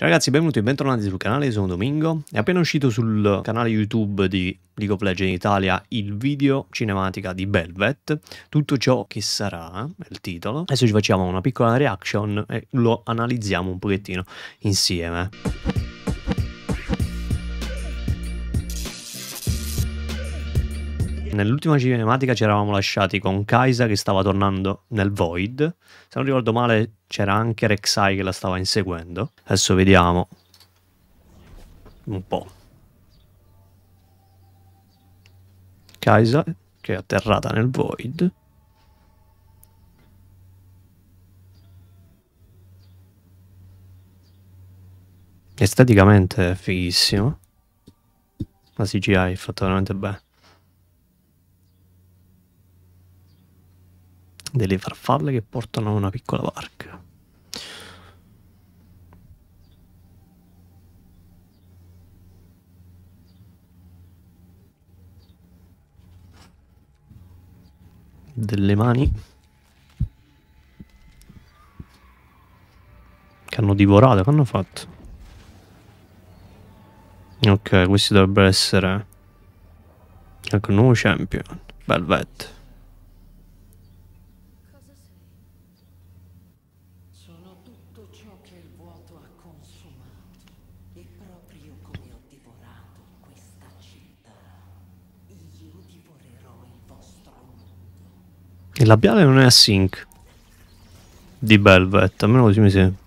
Ciao ragazzi, benvenuti e bentornati sul canale, sono Domingo. È appena uscito sul canale YouTube di League of Legends Italia il video cinematica di Belvet, tutto ciò che sarà, è il titolo. Adesso ci facciamo una piccola reaction e lo analizziamo un pochettino insieme. Nell'ultima cinematica ci eravamo lasciati con Kaisa che stava tornando nel Void, se non ricordo male c'era anche Rek'Sai che la stava inseguendo. Adesso vediamo. Un po'. Kaisa che è atterrata nel void. Esteticamente è fighissimo. La CGI è fatta veramente bene. delle farfalle che portano a una piccola barca. Delle mani che hanno divorato, che hanno fatto? Ok, questi dovrebbero essere anche ecco, un nuovo champion, Velvet. tutto ciò che il vuoto ha consumato e proprio come ho divorato questa città, io divorerò il vostro mondo. Il labiale non è a sync di Belvet, almeno così mi sembra.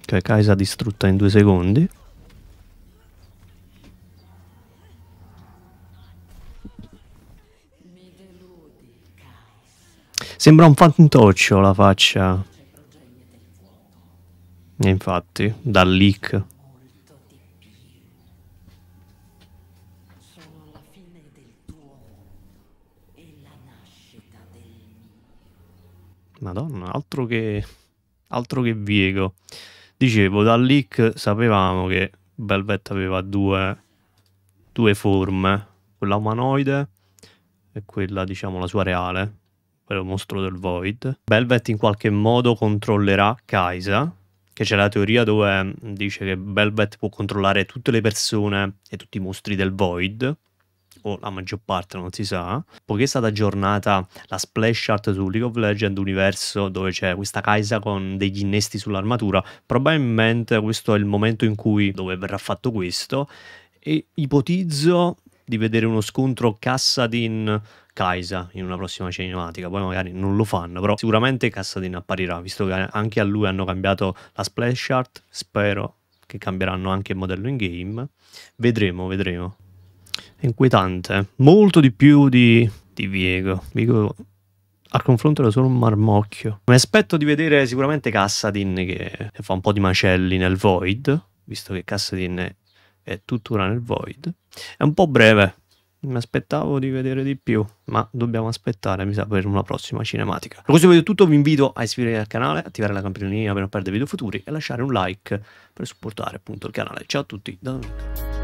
Che Kaisa distrutta in due secondi. Sembra un fantoccio la faccia. E infatti, dal leak. Madonna, altro che... Altro che Viego. Dicevo, dal leak sapevamo che Belvet aveva due, due forme. Quella umanoide e quella, diciamo, la sua reale ovvero mostro del Void, Velvet in qualche modo controllerà Kaisa, che c'è la teoria dove mm, dice che Velvet può controllare tutte le persone e tutti i mostri del Void, o la maggior parte non si sa, poiché è stata aggiornata la splash art su League of Legends Universo dove c'è questa Kaisa con degli innesti sull'armatura, probabilmente questo è il momento in cui dove verrà fatto questo e ipotizzo di vedere uno scontro Cassadin Kaisa in una prossima cinematica, poi magari non lo fanno, però sicuramente Cassadin apparirà, visto che anche a lui hanno cambiato la splash art, spero che cambieranno anche il modello in game, vedremo, vedremo. È inquietante, molto di più di, di Viego, Viego al confronto era solo un marmocchio. Mi aspetto di vedere sicuramente Cassadin che fa un po' di macelli nel Void, visto che Cassadin è è tuttora nel void. È un po' breve, mi aspettavo di vedere di più, ma dobbiamo aspettare, mi sa, per una prossima cinematica. Per questo video è tutto, vi invito a iscrivervi al canale, attivare la campanellina per non perdere video futuri e lasciare un like per supportare appunto il canale. Ciao a tutti da Domenico.